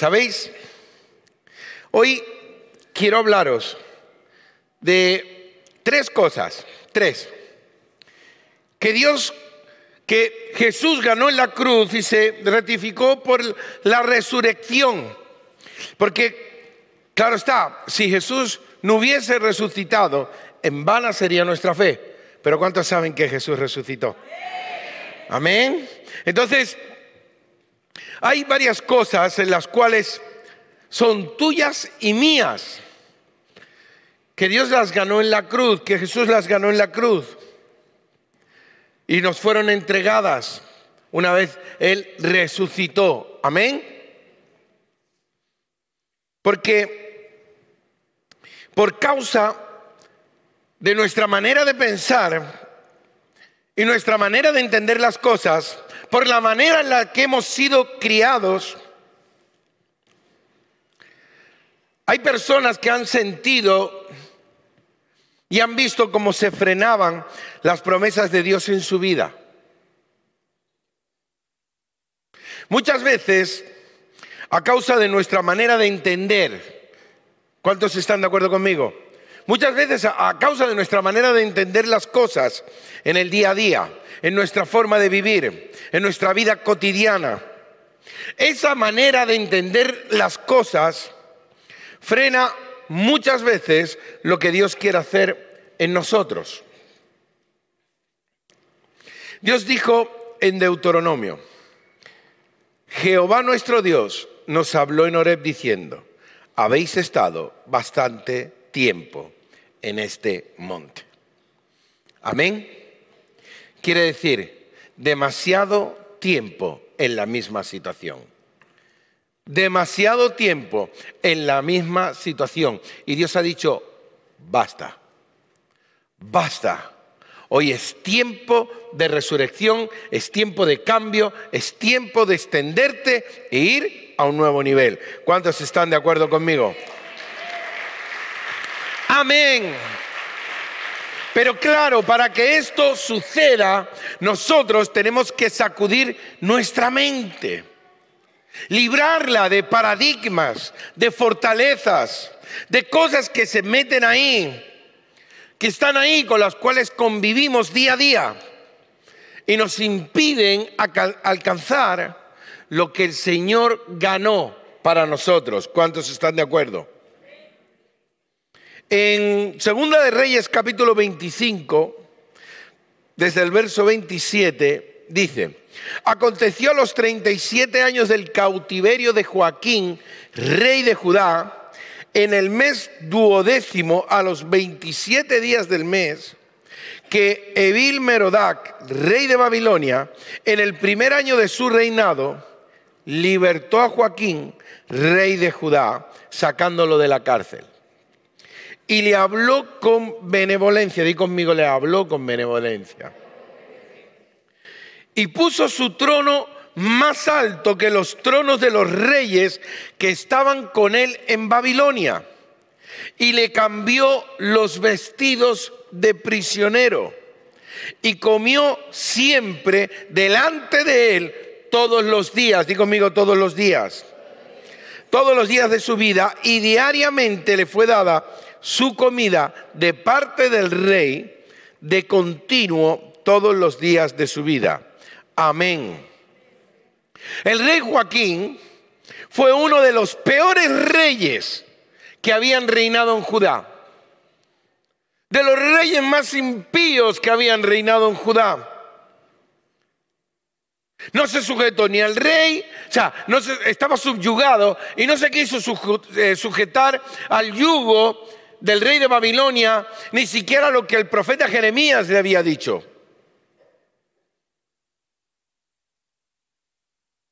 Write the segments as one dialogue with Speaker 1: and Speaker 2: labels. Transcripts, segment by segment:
Speaker 1: ¿Sabéis? Hoy quiero hablaros de tres cosas, tres, que Dios, que Jesús ganó en la cruz y se ratificó por la resurrección. Porque, claro está, si Jesús no hubiese resucitado, en vana sería nuestra fe. Pero ¿cuántos saben que Jesús resucitó? Amén. Entonces, hay varias cosas en las cuales son tuyas y mías, que Dios las ganó en la cruz, que Jesús las ganó en la cruz, y nos fueron entregadas una vez Él resucitó. Amén. Porque por causa de nuestra manera de pensar y nuestra manera de entender las cosas, por la manera en la que hemos sido criados, hay personas que han sentido y han visto cómo se frenaban las promesas de Dios en su vida. Muchas veces, a causa de nuestra manera de entender, ¿cuántos están de acuerdo conmigo? Muchas veces a causa de nuestra manera de entender las cosas en el día a día, en nuestra forma de vivir, en nuestra vida cotidiana, esa manera de entender las cosas frena muchas veces lo que Dios quiere hacer en nosotros. Dios dijo en Deuteronomio, Jehová nuestro Dios nos habló en Oreb diciendo, habéis estado bastante tiempo en este monte. Amén. Quiere decir, demasiado tiempo en la misma situación. Demasiado tiempo en la misma situación. Y Dios ha dicho, basta, basta. Hoy es tiempo de resurrección, es tiempo de cambio, es tiempo de extenderte e ir a un nuevo nivel. ¿Cuántos están de acuerdo conmigo? Amén. Pero claro, para que esto suceda, nosotros tenemos que sacudir nuestra mente, librarla de paradigmas, de fortalezas, de cosas que se meten ahí, que están ahí con las cuales convivimos día a día y nos impiden alcanzar lo que el Señor ganó para nosotros. ¿Cuántos están de acuerdo? En Segunda de Reyes capítulo 25, desde el verso 27, dice, aconteció a los 37 años del cautiverio de Joaquín, rey de Judá, en el mes duodécimo, a los 27 días del mes, que Evil Merodac, rey de Babilonia, en el primer año de su reinado, libertó a Joaquín, rey de Judá, sacándolo de la cárcel y le habló con benevolencia. Di conmigo, le habló con benevolencia. Y puso su trono más alto que los tronos de los reyes que estaban con él en Babilonia. Y le cambió los vestidos de prisionero. Y comió siempre delante de él todos los días. Di conmigo todos los días. Todos los días de su vida. Y diariamente le fue dada su comida de parte del rey de continuo todos los días de su vida. Amén. El rey Joaquín fue uno de los peores reyes que habían reinado en Judá. De los reyes más impíos que habían reinado en Judá. No se sujetó ni al rey, o sea, no estaba subyugado y no se quiso eh, sujetar al yugo del rey de Babilonia ni siquiera lo que el profeta Jeremías le había dicho.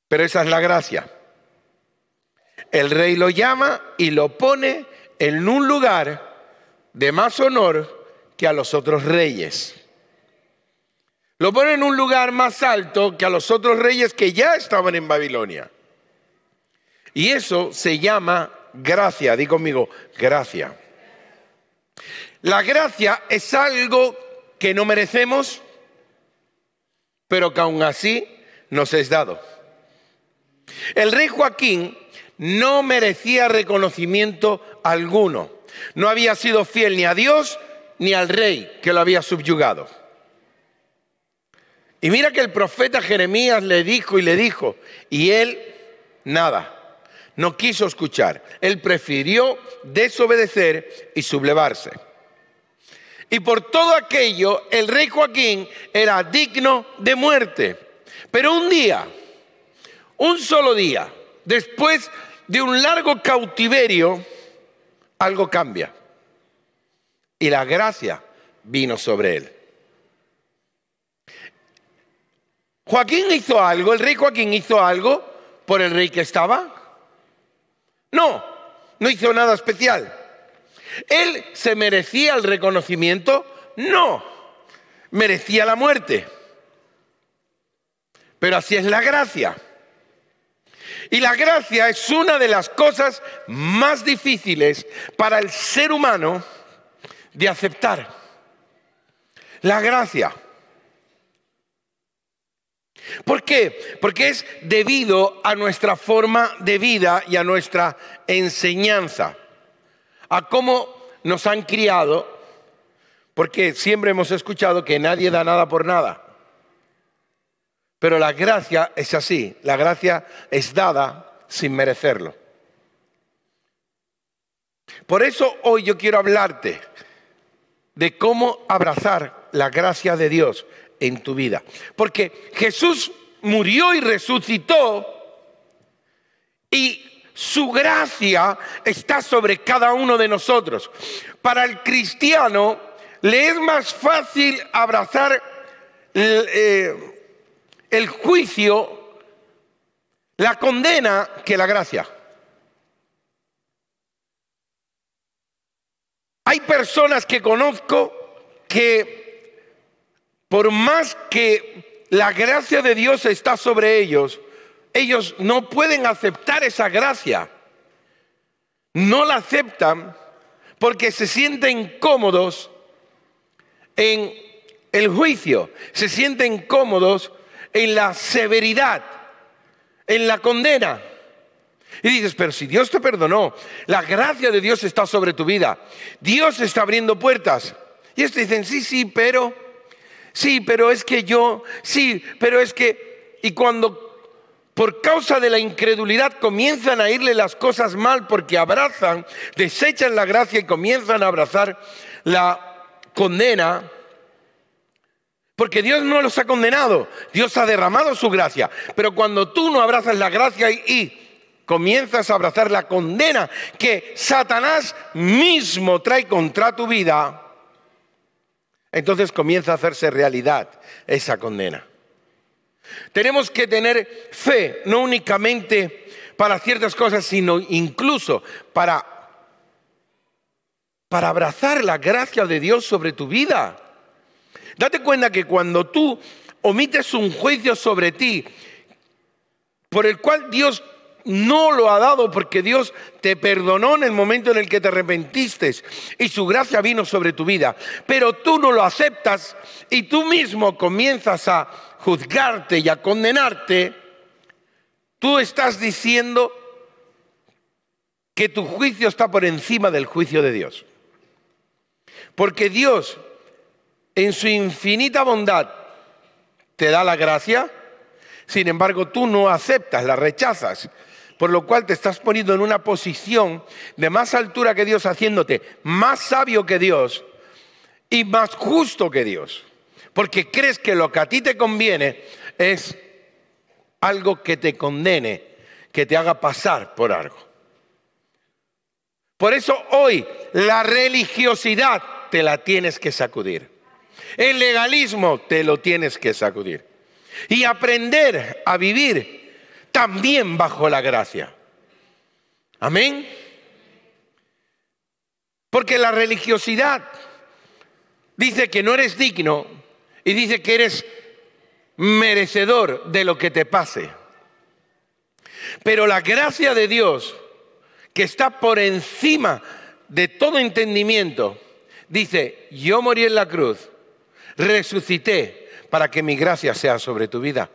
Speaker 1: Pero esa es la gracia. El rey lo llama y lo pone en un lugar de más honor que a los otros reyes. Lo pone en un lugar más alto que a los otros reyes que ya estaban en Babilonia. Y eso se llama gracia. Di conmigo, gracia. La gracia es algo que no merecemos, pero que aún así nos es dado. El rey Joaquín no merecía reconocimiento alguno. No había sido fiel ni a Dios ni al rey que lo había subyugado. Y mira que el profeta Jeremías le dijo y le dijo, y él nada, no quiso escuchar. Él prefirió desobedecer y sublevarse. Y por todo aquello el rey Joaquín era digno de muerte. Pero un día, un solo día, después de un largo cautiverio, algo cambia. Y la gracia vino sobre él. Joaquín hizo algo, el rey Joaquín hizo algo por el rey que estaba. No, no hizo nada especial. ¿Él se merecía el reconocimiento? No, merecía la muerte. Pero así es la gracia. Y la gracia es una de las cosas más difíciles para el ser humano de aceptar. La gracia. ¿Por qué? Porque es debido a nuestra forma de vida y a nuestra enseñanza a cómo nos han criado, porque siempre hemos escuchado que nadie da nada por nada. Pero la gracia es así, la gracia es dada sin merecerlo. Por eso hoy yo quiero hablarte de cómo abrazar la gracia de Dios en tu vida. Porque Jesús murió y resucitó y su gracia está sobre cada uno de nosotros. Para el cristiano le es más fácil abrazar eh, el, juicio, la condena, que la gracia. Hay personas que conozco que por más que la gracia de Dios está sobre ellos, ellos no pueden aceptar esa gracia. No la aceptan porque se sienten cómodos en el juicio, se sienten cómodos en la severidad, en la condena. Y dices, pero si Dios te perdonó, la gracia de Dios está sobre tu vida, Dios está abriendo puertas. Y esto dicen, sí, sí, pero, sí, pero es que yo, sí, pero es que, y cuando por causa de la incredulidad comienzan a irle las cosas mal porque abrazan, desechan la gracia y comienzan a abrazar la condena. Porque Dios no los ha condenado, Dios ha derramado su gracia. Pero cuando tú no abrazas la gracia y, comienzas a abrazar la condena que Satanás mismo trae contra tu vida, entonces comienza a hacerse realidad esa condena. Tenemos que tener fe, no únicamente para ciertas cosas, sino incluso para, para abrazar la gracia de Dios sobre tu vida. Date cuenta que cuando tú omites un juicio sobre ti, por el cual Dios no lo ha dado porque Dios te perdonó en el momento en el que te arrepentiste y su gracia vino sobre tu vida. Pero tú no lo aceptas y tú mismo comienzas a juzgarte y a condenarte. Tú estás diciendo que tu juicio está por encima del juicio de Dios. Porque Dios, en su infinita bondad, te da la gracia, sin embargo tú no aceptas, la rechazas por lo cual te estás poniendo en una posición de más altura que Dios, haciéndote más sabio que Dios y más justo que Dios. Porque crees que lo que a ti te conviene es algo que te condene, que te haga pasar por algo. Por eso hoy la religiosidad te la tienes que sacudir. El legalismo te lo tienes que sacudir. Y aprender a vivir también bajo la gracia. Amén. Porque la religiosidad dice que no eres digno y dice que eres merecedor de lo que te pase. Pero la gracia de Dios, que está por encima de todo entendimiento, dice, yo morí en la cruz, resucité para que mi gracia sea sobre tu vida.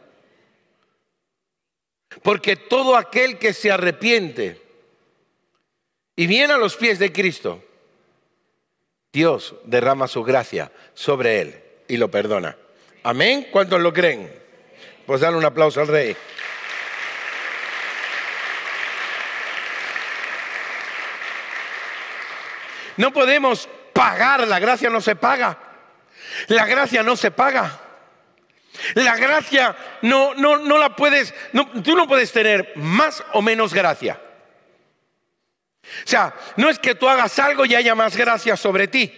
Speaker 1: Porque todo aquel que se arrepiente y viene a los pies de Cristo, Dios derrama su gracia sobre él y lo perdona. Amén. ¿Cuántos lo creen? Pues dale un aplauso al rey. No podemos pagar, la gracia no se paga. La gracia no se paga. La gracia no, no, no la puedes, tú no puedes tener más o menos gracia. O sea, no es que tú hagas algo y haya más gracia sobre ti.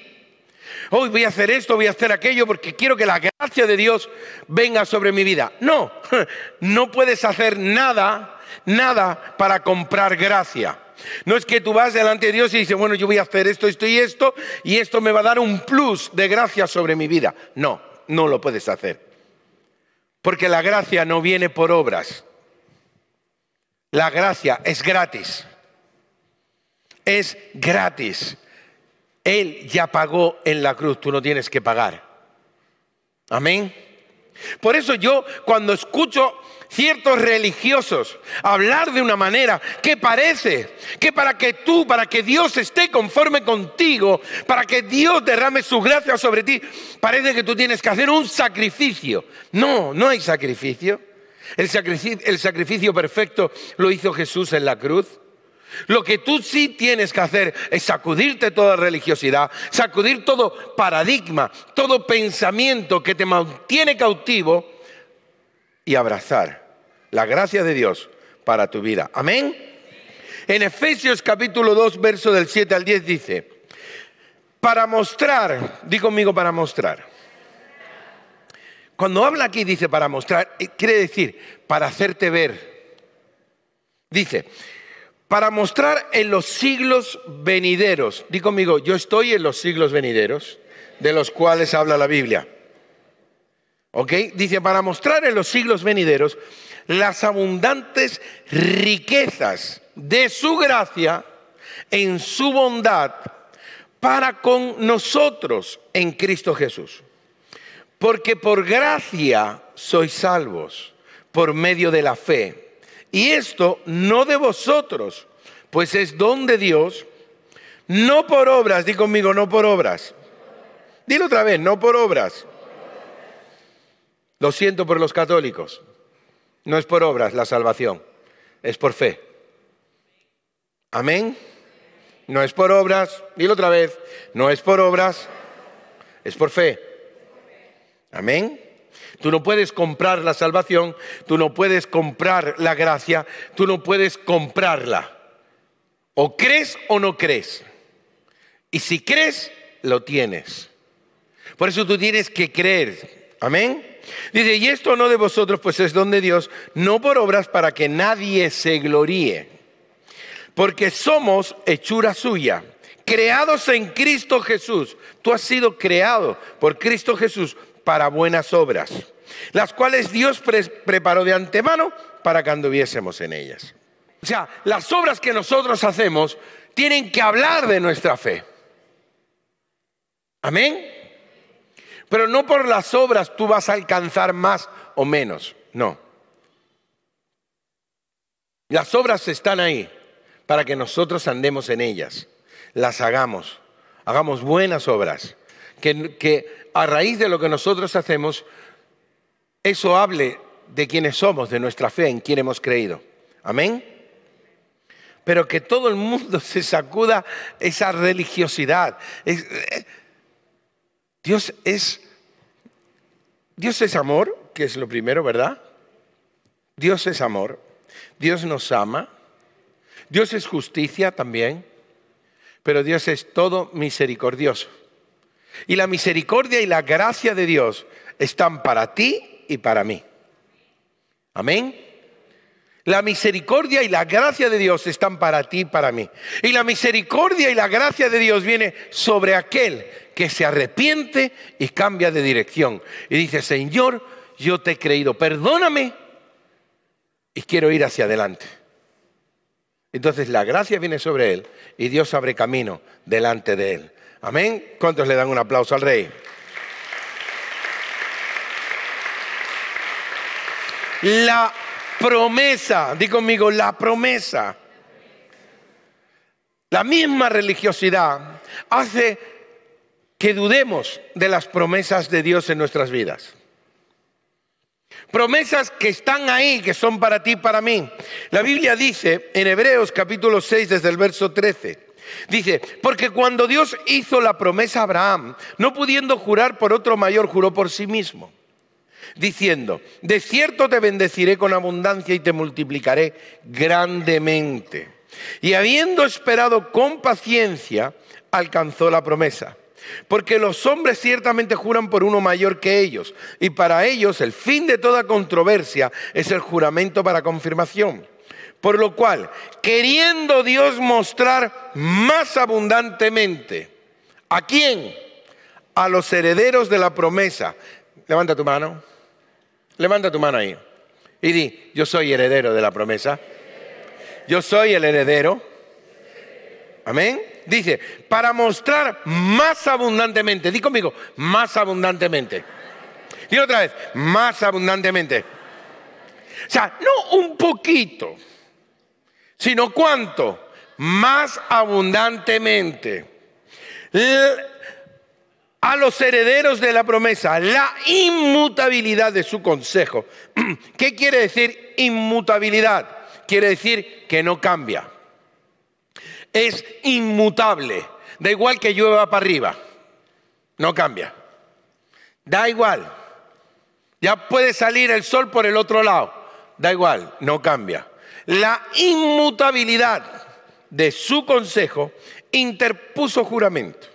Speaker 1: Hoy voy a hacer esto, voy a hacer aquello porque quiero que la gracia de Dios venga sobre mi vida. No, no puedes hacer nada, nada para comprar gracia. No es que tú vas delante de Dios y dices, bueno, yo voy a hacer esto, esto y esto, y esto me va a dar un plus de gracia sobre mi vida. No, no lo puedes hacer. Porque la gracia no viene por obras. La gracia es gratis. Es gratis. Él ya pagó en la cruz, tú no tienes que pagar. Amén. Por eso yo cuando escucho ciertos religiosos hablar de una manera que parece que para que tú, para que Dios esté conforme contigo, para que Dios derrame su gracia sobre ti, parece que tú tienes que hacer un sacrificio. No, no hay sacrificio. El sacrificio, el sacrificio perfecto lo hizo Jesús en la cruz. Lo que tú sí tienes que hacer es sacudirte toda religiosidad, sacudir todo paradigma, todo pensamiento que te mantiene cautivo y abrazar la gracia de Dios para tu vida. Amén. En Efesios capítulo 2, verso del 7 al 10 dice, para mostrar, di conmigo para mostrar. Cuando habla aquí dice para mostrar, eh, quiere decir para hacerte ver. Dice, para mostrar en los siglos venideros. Di conmigo, yo estoy en los siglos venideros, de los cuales habla la Biblia. Dice, para mostrar en los siglos venideros las abundantes riquezas de su gracia en su bondad para con nosotros en Cristo Jesús. Porque por gracia sois salvos por medio de la fe. Y esto no de vosotros, pues es don de Dios, no por obras, di conmigo, no por obras. Dilo otra vez, no por obras lo siento por los católicos. No es por obras la salvación, es por fe. Amén. No es por obras, dilo otra vez, no es por obras, es por fe. Amén. Tú no puedes comprar la salvación, tú no puedes comprar la gracia, tú no puedes comprarla. O crees o no crees. Y si crees, lo tienes. Por eso tú tienes que creer. Amén. Dice, y esto no de vosotros, pues es don de Dios, no por obras para que nadie se gloríe, porque somos hechura suya, creados en Cristo Jesús. Tú has sido creado por Cristo Jesús para buenas obras, las cuales Dios preparó de antemano para que anduviésemos en ellas. O sea, las obras que nosotros hacemos tienen que hablar de nuestra fe. Amén. Pero no por las obras tú vas a alcanzar más o menos, no. Las obras están ahí para que nosotros andemos en ellas, las hagamos, hagamos buenas obras, que, que a raíz de lo que nosotros hacemos, eso hable de quiénes somos, de nuestra fe, en quién hemos creído. Amén. Pero que todo el mundo se sacuda esa religiosidad. Eh, Dios es, Dios es amor, que es lo primero, ¿verdad? Dios es amor. Dios nos ama. Dios es justicia también. Pero Dios es todo misericordioso. Y la misericordia y la gracia de Dios están para ti y para mí. Amén. La misericordia y la gracia de Dios están para ti y para mí. Y la misericordia y la gracia de Dios viene sobre aquel que se arrepiente y cambia de dirección. Y dice, Señor, yo te he creído, perdóname y quiero ir hacia adelante. Entonces la gracia viene sobre él y Dios abre camino delante de él. Amén. ¿Cuántos le dan un aplauso al rey? La promesa, di conmigo, la promesa. La misma religiosidad hace que dudemos de las promesas de Dios en nuestras vidas. Promesas que están ahí, que son para ti, y para mí. La Biblia dice en Hebreos capítulo 6 desde el verso 13. Dice, porque cuando Dios hizo la promesa a Abraham, no pudiendo jurar por otro mayor, juró por sí mismo diciendo, de cierto te bendeciré con abundancia y te multiplicaré grandemente. Y habiendo esperado con paciencia, alcanzó la promesa. Porque los hombres ciertamente juran por uno mayor que ellos, y para ellos el fin de toda controversia es el juramento para confirmación. Por lo cual, queriendo Dios mostrar más abundantemente, ¿a quién? A los herederos de la promesa. Levanta tu mano. Levanta tu mano ahí y di, yo soy heredero de la promesa. Yo soy el heredero. Amén. Dice, para mostrar más abundantemente, di conmigo, más abundantemente. Y otra vez, más abundantemente. O sea, no un poquito, sino cuánto, más abundantemente a los herederos de la promesa la inmutabilidad de su consejo. ¿Qué quiere decir inmutabilidad? Quiere decir que no cambia. Es inmutable. Da igual que llueva para arriba. No cambia. Da igual. Ya puede salir el sol por el otro lado. Da igual. No cambia. La inmutabilidad de su consejo interpuso juramento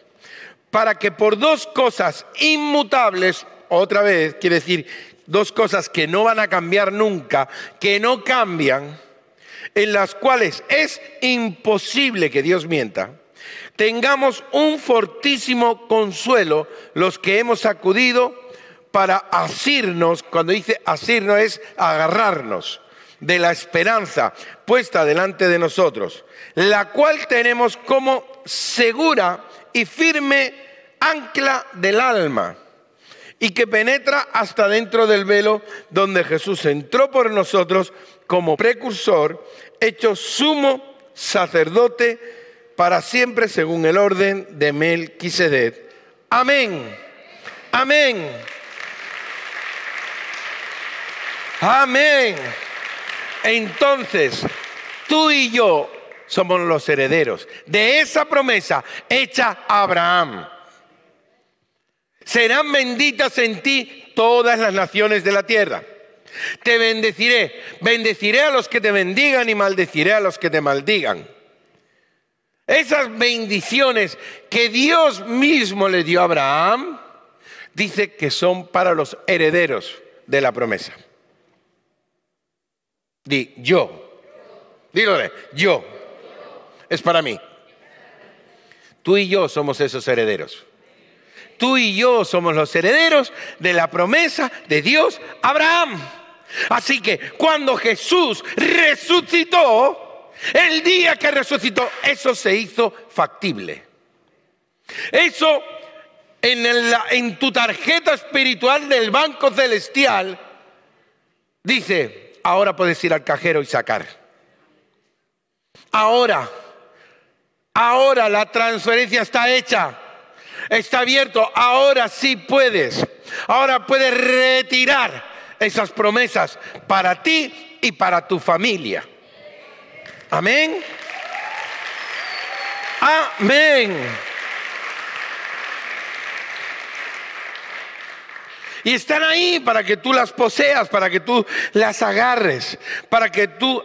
Speaker 1: para que por dos cosas inmutables, otra vez, quiere decir, dos cosas que no van a cambiar nunca, que no cambian, en las cuales es imposible que Dios mienta, tengamos un fortísimo consuelo los que hemos acudido para asirnos, cuando dice asirnos es agarrarnos de la esperanza puesta delante de nosotros, la cual tenemos como segura y firme ancla del alma y que penetra hasta dentro del velo donde Jesús entró por nosotros como precursor, hecho sumo sacerdote para siempre según el orden de Melquisedec. Amén. Amén. Amén. Entonces, tú y yo somos los herederos de esa promesa hecha a Abraham. Serán benditas en ti todas las naciones de la tierra. Te bendeciré, bendeciré a los que te bendigan y maldeciré a los que te maldigan. Esas bendiciones que Dios mismo le dio a Abraham, dice que son para los herederos de la promesa. Di, yo. Dígale, yo es para mí. Tú y yo somos esos herederos. Tú y yo somos los herederos de la promesa de Dios Abraham. Así que cuando Jesús resucitó, el día que resucitó, eso se hizo factible. Eso en, en tu tarjeta espiritual del Banco Celestial dice, ahora puedes ir al cajero y sacar. Ahora Ahora la transferencia está hecha. Está abierto. Ahora sí puedes. Ahora puedes retirar esas promesas para ti y para tu familia. Amén. Amén. Y están ahí para que tú las poseas, para que tú las agarres, para que tú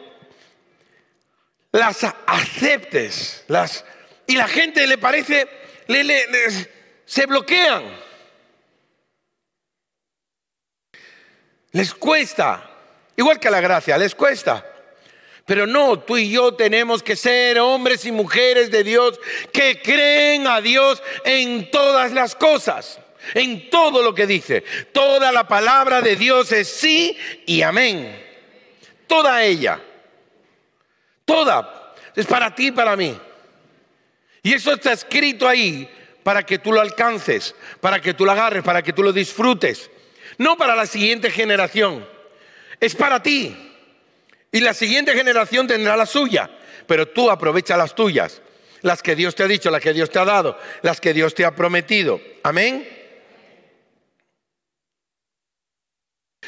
Speaker 1: las aceptes. Las, y la gente le parece, le, se bloquean. Les cuesta, igual que la gracia, les cuesta. Pero no, tú y yo tenemos que ser hombres y mujeres de Dios que creen a Dios en todas las cosas, en todo lo que dice. Toda la palabra de Dios es sí y amén. Toda ella. Toda. Es para ti y para mí. Y eso está escrito ahí para que tú lo alcances, para que tú lo agarres, para que tú lo disfrutes. No para la siguiente generación. Es para ti. Y la siguiente generación tendrá la suya. Pero tú aprovecha las tuyas. Las que Dios te ha dicho, las que Dios te ha dado, las que Dios te ha prometido. Amén.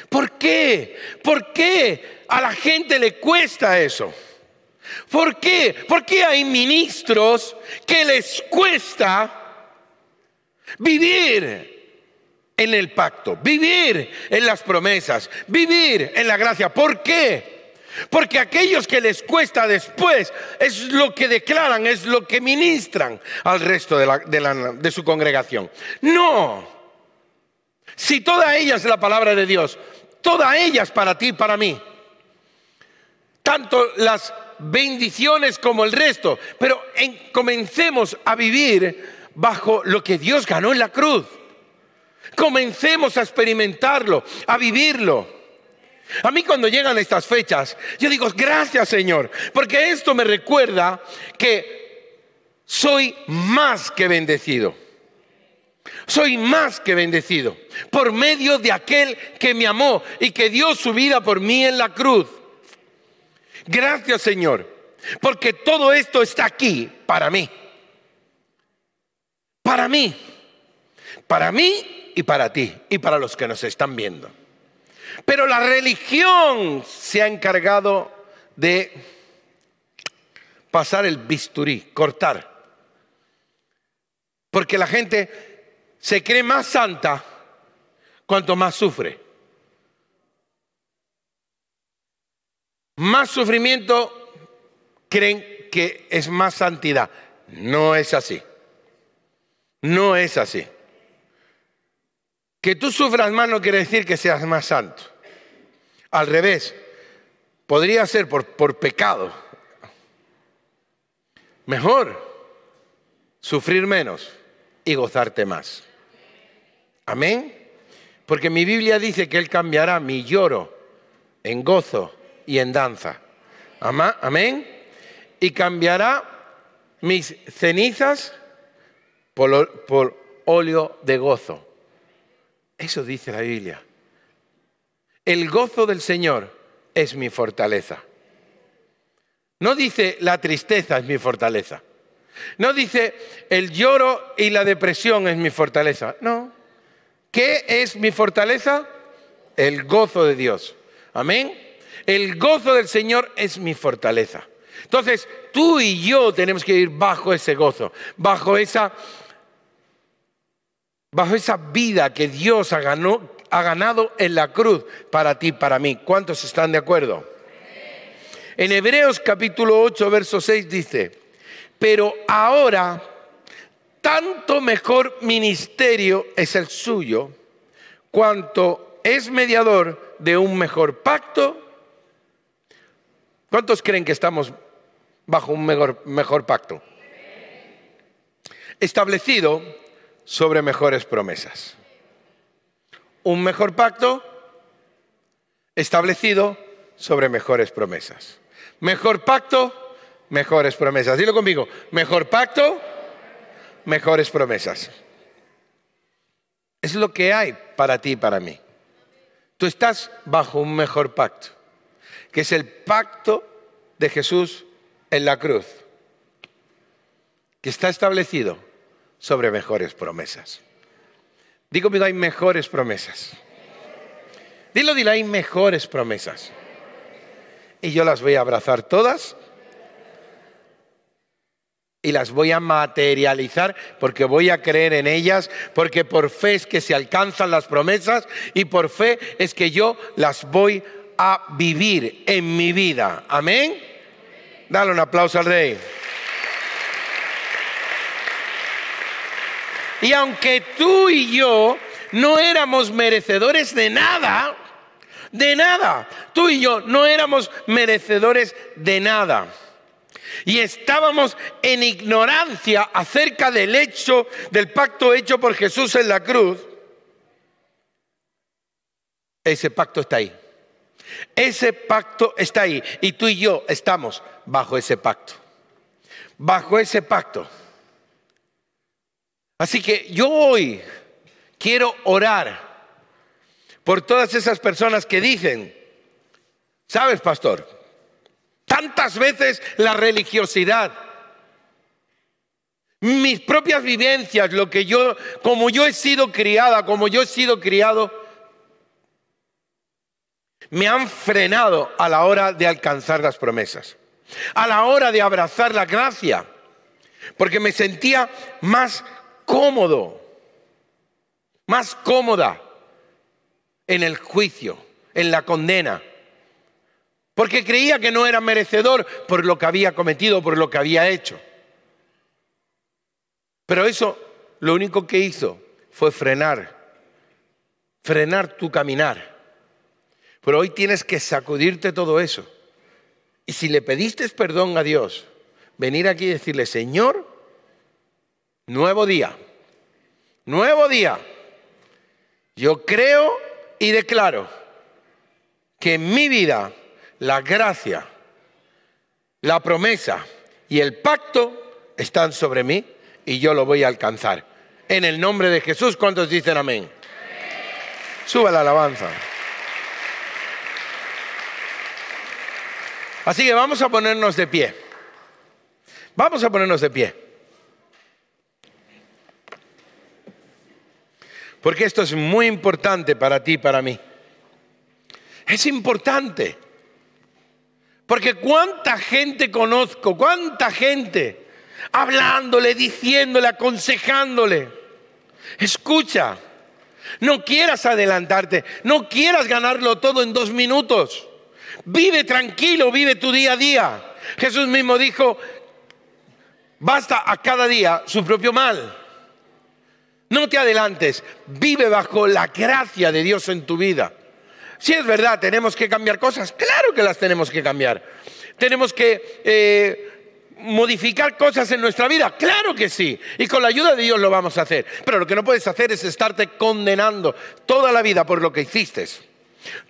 Speaker 1: ¿Por qué? ¿Por qué a la gente le cuesta eso? ¿Por qué? ¿Por qué hay ministros que les cuesta vivir en el pacto, vivir en las promesas, vivir en la gracia. ¿Por qué? Porque aquellos que les cuesta después es lo que declaran, es lo que ministran al resto de, su congregación. No. Si toda ella es la palabra de Dios, toda ella es para ti y para mí. Tanto las bendiciones como el resto, pero comencemos a vivir bajo lo que Dios ganó en la cruz. Comencemos a experimentarlo, a vivirlo. A mí cuando llegan estas fechas, yo digo, gracias Señor, porque esto me recuerda que soy más que bendecido. Soy más que bendecido por medio de aquel que me amó y que dio su vida por mí en la cruz. Gracias Señor, porque todo esto está aquí para mí. Para mí. Para mí y para ti y para los que nos están viendo. Pero la religión se ha encargado de pasar el bisturí, cortar. Porque la gente se cree más santa cuanto más sufre. Más sufrimiento creen que es más santidad. No es así. No es así. Que tú sufras más no quiere decir que seas más santo. Al revés, podría ser por, pecado. Mejor sufrir menos y gozarte más. Amén. Porque mi Biblia dice que Él cambiará mi lloro en gozo y en danza. Amén. Y cambiará mis cenizas por, óleo de gozo. Eso dice la Biblia. El gozo del Señor es mi fortaleza. No dice la tristeza es mi fortaleza. No dice el lloro y la depresión es mi fortaleza. No. ¿Qué es mi fortaleza? El gozo de Dios. Amén el gozo del Señor es mi fortaleza. Entonces, tú y yo tenemos que ir bajo ese gozo, bajo esa, bajo esa vida que Dios ha, ganó, ha ganado en la cruz para ti, para mí. ¿Cuántos están de acuerdo? En Hebreos capítulo 8, verso 6 dice, pero ahora tanto mejor ministerio es el suyo, cuanto es mediador de un mejor pacto ¿Cuántos creen que estamos bajo un mejor, pacto? Establecido sobre mejores promesas. Un mejor pacto establecido sobre mejores promesas. Mejor pacto, mejores promesas. Dilo conmigo, mejor pacto, mejores promesas. Es lo que hay para ti y para mí. Tú estás bajo un mejor pacto que es el pacto de Jesús en la cruz, que está establecido sobre mejores promesas. Digo, mira hay mejores promesas. Dilo, dile, hay mejores promesas. Y yo las voy a abrazar todas y las voy a materializar porque voy a creer en ellas, porque por fe es que se alcanzan las promesas y por fe es que yo las voy a a vivir en mi vida. Amén. Dale un aplauso al rey. Y aunque tú y yo no éramos merecedores de nada, de nada, tú y yo no éramos merecedores de nada. Y estábamos en ignorancia acerca del hecho, del pacto hecho por Jesús en la cruz. Ese pacto está ahí. Ese pacto está ahí y tú y yo estamos bajo ese pacto. Bajo ese pacto. Así que yo hoy quiero orar por todas esas personas que dicen, ¿sabes, pastor? Tantas veces la religiosidad, mis propias vivencias, lo que yo, como yo he sido criada, como yo he sido criado, me han frenado a la hora de alcanzar las promesas, a la hora de abrazar la gracia, porque me sentía más cómodo, más cómoda en el juicio, en la condena, porque creía que no era merecedor por lo que había cometido, por lo que había hecho. Pero eso lo único que hizo fue frenar, frenar tu caminar pero hoy tienes que sacudirte todo eso. Y si le pediste perdón a Dios, venir aquí y decirle, Señor, nuevo día, nuevo día. Yo creo y declaro que en mi vida la gracia, la promesa y el pacto están sobre mí y yo lo voy a alcanzar. En el nombre de Jesús, ¿cuántos dicen amén? Suba la alabanza. Así que vamos a ponernos de pie. Vamos a ponernos de pie. Porque esto es muy importante para ti y para mí. Es importante. Porque cuánta gente conozco, cuánta gente hablándole, diciéndole, aconsejándole. Escucha, no quieras adelantarte, no quieras ganarlo todo en dos minutos. Vive tranquilo, vive tu día a día. Jesús mismo dijo, basta a cada día su propio mal. No te adelantes, vive bajo la gracia de Dios en tu vida. Si es verdad, tenemos que cambiar cosas, claro que las tenemos que cambiar. Tenemos que eh, modificar cosas en nuestra vida, claro que sí. Y con la ayuda de Dios lo vamos a hacer. Pero lo que no puedes hacer es estarte condenando toda la vida por lo que hiciste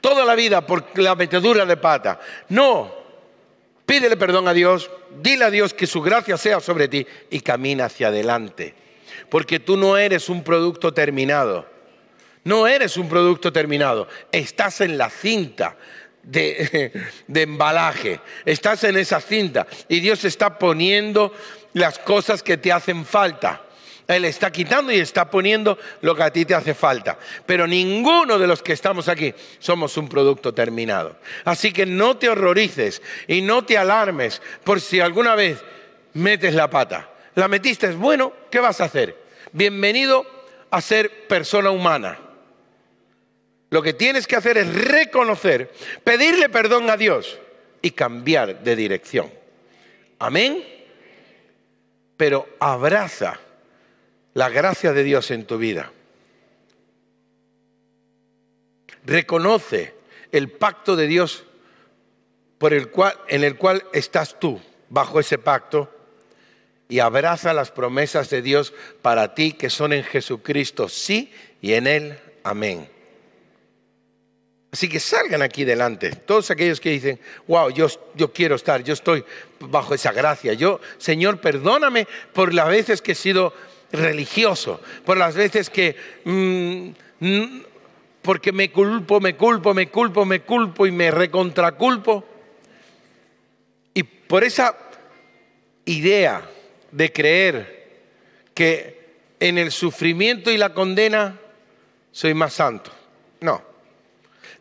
Speaker 1: toda la vida por la metedura de pata. No, pídele perdón a Dios, dile a Dios que su gracia sea sobre ti y camina hacia adelante. Porque tú no eres un producto terminado. No eres un producto terminado. Estás en la cinta de, de embalaje. Estás en esa cinta. Y Dios está poniendo las cosas que te hacen falta. Él está quitando y está poniendo lo que a ti te hace falta. Pero ninguno de los que estamos aquí somos un producto terminado. Así que no te horrorices y no te alarmes por si alguna vez metes la pata. La metiste, es bueno, ¿qué vas a hacer? Bienvenido a ser persona humana. Lo que tienes que hacer es reconocer, pedirle perdón a Dios y cambiar de dirección. Amén. Pero abraza la gracia de Dios en tu vida. Reconoce el pacto de Dios por el cual, en el cual estás tú, bajo ese pacto, y abraza las promesas de Dios para ti que son en Jesucristo, sí y en Él, amén. Así que salgan aquí delante, todos aquellos que dicen, wow, yo, yo quiero estar, yo estoy bajo esa gracia, yo, Señor, perdóname por las veces que he sido religioso, por las veces que, mm, mm, porque me culpo, me culpo, me culpo, me culpo y me recontraculpo. Y por esa idea de creer que en el sufrimiento y la condena soy más santo. No,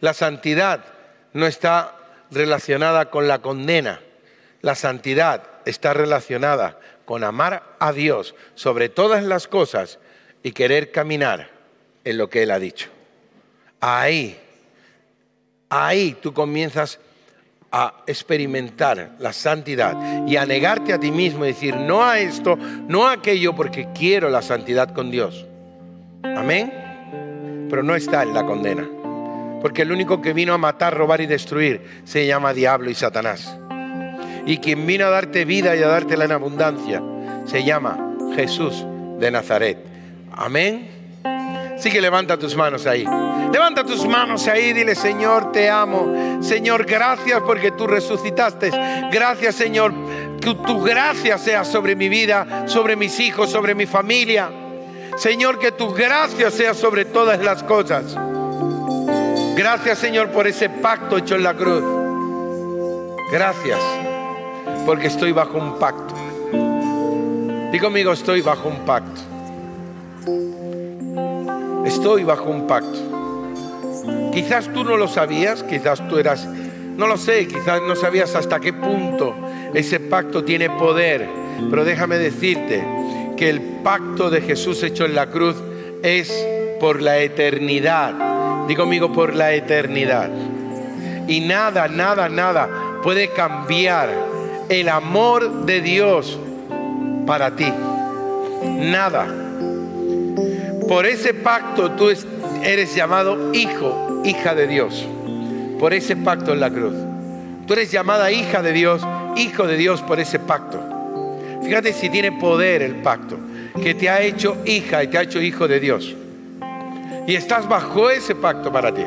Speaker 1: la santidad no está relacionada con la condena. La santidad está relacionada con amar a Dios sobre todas las cosas y querer caminar en lo que Él ha dicho. Ahí, ahí tú comienzas a experimentar la santidad y a negarte a ti mismo y decir no a esto, no a aquello, porque quiero la santidad con Dios. Amén. Pero no está en la condena. Porque el único que vino a matar, robar y destruir se llama diablo y Satanás y quien vino a darte vida y a dártela en abundancia se llama Jesús de Nazaret. Amén. Así que levanta tus manos ahí. Levanta tus manos ahí, y dile Señor, te amo. Señor, gracias porque tú resucitaste. Gracias Señor, que tu gracia sea sobre mi vida, sobre mis hijos, sobre mi familia. Señor, que tu gracia sea sobre todas las cosas. Gracias Señor por ese pacto hecho en la cruz. Gracias porque estoy bajo un pacto. Digo, conmigo, estoy bajo un pacto. Estoy bajo un pacto. Quizás tú no lo sabías, quizás tú eras, no lo sé, quizás no sabías hasta qué punto ese pacto tiene poder, pero déjame decirte que el pacto de Jesús hecho en la cruz es por la eternidad. Digo, conmigo, por la eternidad. Y nada, nada, nada puede cambiar el amor de Dios para ti. Nada. Por ese pacto tú eres llamado hijo, hija de Dios. Por ese pacto en la cruz. Tú eres llamada hija de Dios, hijo de Dios por ese pacto. Fíjate si tiene poder el pacto, que te ha hecho hija y te ha hecho hijo de Dios. Y estás bajo ese pacto para ti.